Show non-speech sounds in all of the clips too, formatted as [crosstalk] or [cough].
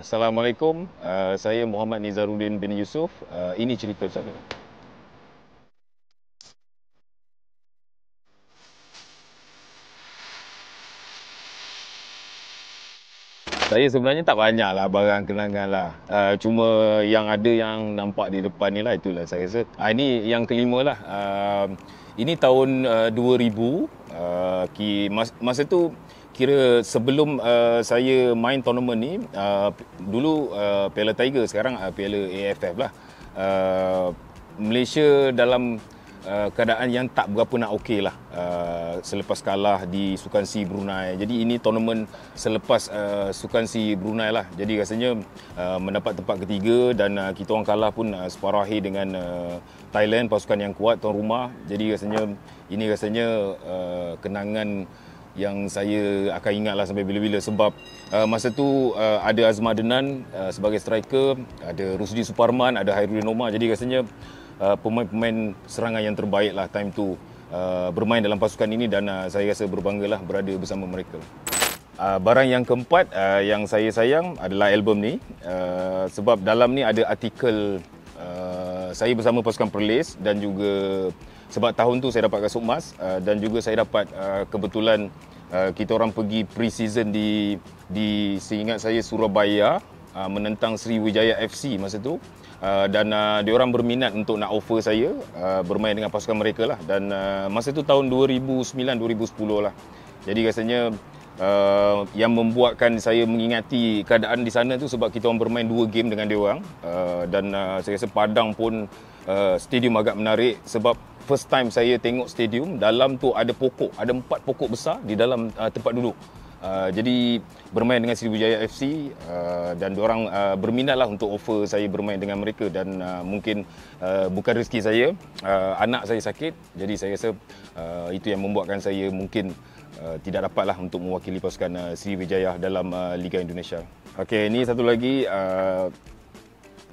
Assalamualaikum, uh, saya Muhammad Nizaruddin bin Yusuf. Uh, ini cerita saya. Saya sebenarnya tak banyak lah barang kenangan lah. Uh, cuma yang ada yang nampak di depan ni lah itulah saya rasa. Uh, ini yang kelima lah. Uh, ini tahun uh, 2000. Uh, ki, mas, masa tu kira sebelum uh, saya main tournament ni uh, dulu uh, Piala Tiger sekarang uh, Piala AFF lah. Uh, Malaysia dalam uh, keadaan yang tak berapa nak okey lah uh, selepas kalah di Sukan Si Brunei. Jadi ini tournament selepas uh, Sukan Si Brunei lah. Jadi rasanya uh, mendapat tempat ketiga dan uh, kita orang kalah pun uh, separuh akhir dengan uh, Thailand pasukan yang kuat tuan rumah. Jadi rasanya ini rasanya uh, kenangan yang saya akan ingatlah sampai bila-bila sebab uh, masa tu uh, ada Azma Denan uh, sebagai striker, ada Rusdi Suparman, ada Hairudin Omar. Jadi rasanya uh, pemain-pemain serangan yang terbaiklah time tu uh, bermain dalam pasukan ini dan uh, saya rasa berbanggalah berada bersama mereka. Uh, barang yang keempat uh, yang saya sayang adalah album ni uh, sebab dalam ni ada artikel uh, saya bersama pasukan Perlis dan juga sebab tahun tu saya dapat kasut emas uh, dan juga saya dapat uh, kebetulan uh, kita orang pergi pre-season di di seingat saya Surabaya uh, menentang Sriwijaya FC masa tu uh, dan uh, dia orang berminat untuk nak offer saya uh, bermain dengan pasukan mereka lah dan uh, masa tu tahun 2009 2010 lah jadi rasanya uh, yang membuatkan saya mengingati keadaan di sana tu sebab kita orang bermain dua game dengan dia orang uh, dan uh, saya rasa padang pun uh, stadium agak menarik sebab first time saya tengok stadium dalam tu ada pokok ada empat pokok besar di dalam uh, tempat duduk Uh, jadi bermain dengan Sriwijaya FC uh, dan orang uh, berminatlah untuk offer saya bermain dengan mereka dan uh, mungkin uh, bukan rezeki saya uh, anak saya sakit jadi saya rasa uh, itu yang membuatkan saya mungkin Eh, tidak dapatlah untuk mewakili pasukan uh, Sriwijaya dalam uh, Liga Indonesia. Okey, ini satu lagi uh,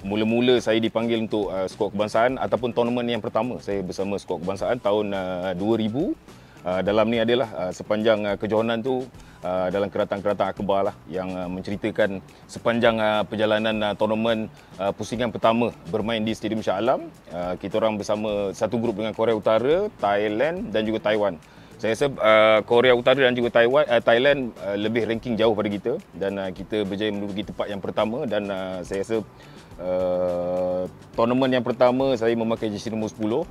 Mula-mula saya dipanggil untuk uh, skuad kebangsaan ataupun tournament yang pertama saya bersama skuad kebangsaan tahun uh, 2000. Uh, dalam ni adalah uh, sepanjang uh, kejohanan tu uh, dalam keratan-keratan akbar lah yang uh, menceritakan sepanjang uh, perjalanan uh, tournament uh, pusingan pertama bermain di Stadium Shah Alam. Uh, kita orang bersama satu grup dengan Korea Utara, Thailand dan juga Taiwan saya rasa uh, Korea Utara dan juga Taiwan uh, Thailand uh, lebih ranking jauh pada kita dan uh, kita berjaya menduduki tempat yang pertama dan uh, saya rasa uh, tournament yang pertama saya memakai jersey nombor 10 uh,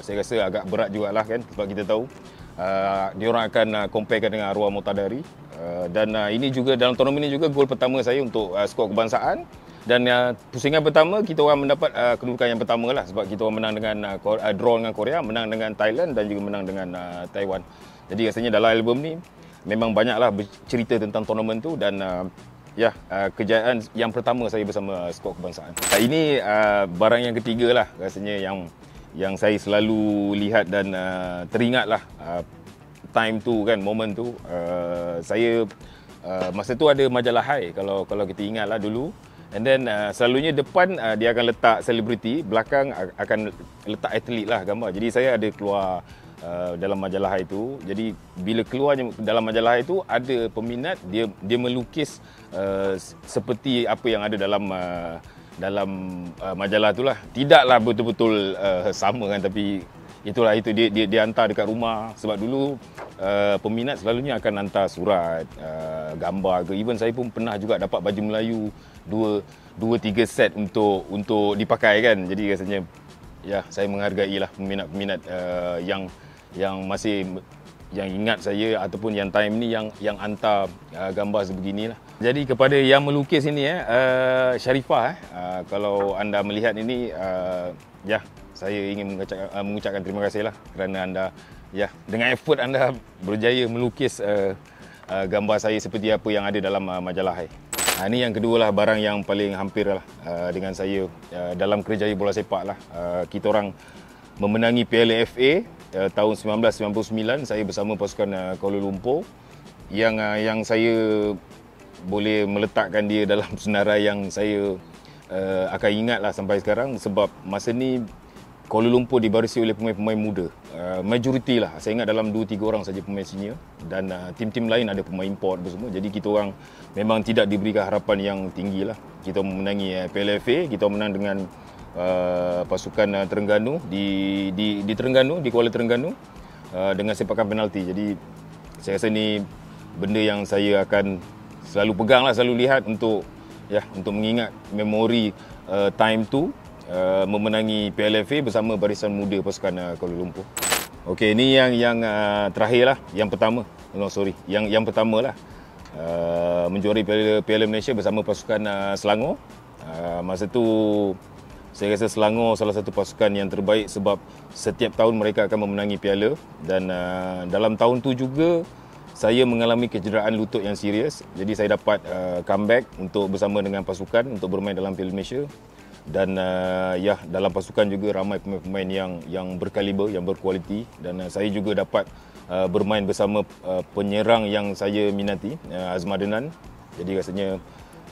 saya rasa agak berat juga lah kan sebab kita tahu uh, orang akan uh, comparekan dengan arwah Motadari uh, dan uh, ini juga dalam tournament ini juga gol pertama saya untuk uh, skor kebangsaan dan uh, pusingan pertama kita orang mendapat uh, kedudukan yang pertama lah sebab kita orang menang dengan uh, ah, Korea, uh, draw dengan Korea, menang dengan Thailand dan juga menang dengan uh, Taiwan. Jadi rasanya dalam album ni memang banyaklah cerita tentang tournament tu dan uh, ya uh, kejayaan yang pertama saya bersama uh, skuad kebangsaan. Uh, ini uh, barang yang ketiga lah rasanya yang yang saya selalu lihat dan uh, teringat lah uh, time tu kan moment tu uh, saya uh, masa tu ada majalah Hai kalau kalau kita ingat lah dulu And then uh, selalunya depan uh, dia akan letak selebriti, belakang uh, akan letak atlet lah gambar. Jadi saya ada keluar uh, dalam majalah itu. Jadi bila keluar dalam majalah itu ada peminat dia dia melukis uh, seperti apa yang ada dalam uh, dalam uh, majalah itulah. Tidaklah betul-betul uh, sama kan tapi itulah itu dia dia, dia hantar dekat rumah sebab dulu uh, peminat selalunya akan hantar surat, uh, gambar ke even saya pun pernah juga dapat baju Melayu dua dua tiga set untuk untuk dipakai kan. Jadi rasanya ya saya menghargai lah peminat-peminat uh, yang yang masih yang ingat saya ataupun yang time ni yang yang hantar uh, gambar sebegini lah. Jadi kepada yang melukis ini eh uh, Sharifah eh uh, kalau anda melihat ini uh, ya saya ingin mengucapkan, mengucapkan terima kasih lah kerana anda ya dengan effort anda berjaya melukis uh, uh, gambar saya seperti apa yang ada dalam uh, majalah ini. Eh. Ha, ini yang kedua lah barang yang paling hampir lah uh, dengan saya uh, dalam kerjaya bola sepak lah. Uh, kita orang memenangi Piala FA uh, tahun 1999 saya bersama pasukan uh, Kuala Lumpur yang uh, yang saya boleh meletakkan dia [laughs] dalam senarai yang saya uh, akan ingat lah sampai sekarang sebab masa ni Kuala Lumpur dibarisi oleh pemain-pemain muda. Uh, majority lah. Saya ingat dalam 2-3 orang saja pemain senior. Dan uh, tim-tim lain ada pemain import semua. Jadi kita orang memang tidak diberikan harapan yang tinggi lah. Kita menangi uh, PLFA. Kita menang dengan uh, pasukan uh, Terengganu. Di, di, di Terengganu, di Kuala Terengganu. Uh, dengan sepakan penalti. Jadi saya rasa ini benda yang saya akan selalu pegang lah. Selalu lihat untuk ya untuk mengingat memori uh, time tu Uh, memenangi PLFA bersama Barisan Muda Pasukan uh, Kuala Lumpur. Okey, ini yang yang uh, terakhir lah, yang pertama. No, sorry. Yang yang pertama lah. Uh, menjuari Piala Malaysia bersama pasukan uh, Selangor. Uh, masa tu saya rasa Selangor salah satu pasukan yang terbaik sebab setiap tahun mereka akan memenangi piala dan uh, dalam tahun tu juga saya mengalami kecederaan lutut yang serius. Jadi saya dapat uh, comeback untuk bersama dengan pasukan untuk bermain dalam Piala Malaysia dan uh, ya dalam pasukan juga ramai pemain-pemain yang yang berkaliber yang berkualiti dan uh, saya juga dapat uh, bermain bersama uh, penyerang yang saya minati uh, Azmadenan jadi rasanya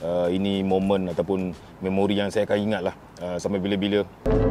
uh, ini momen ataupun memori yang saya akan ingatlah uh, sampai bila-bila. bila bila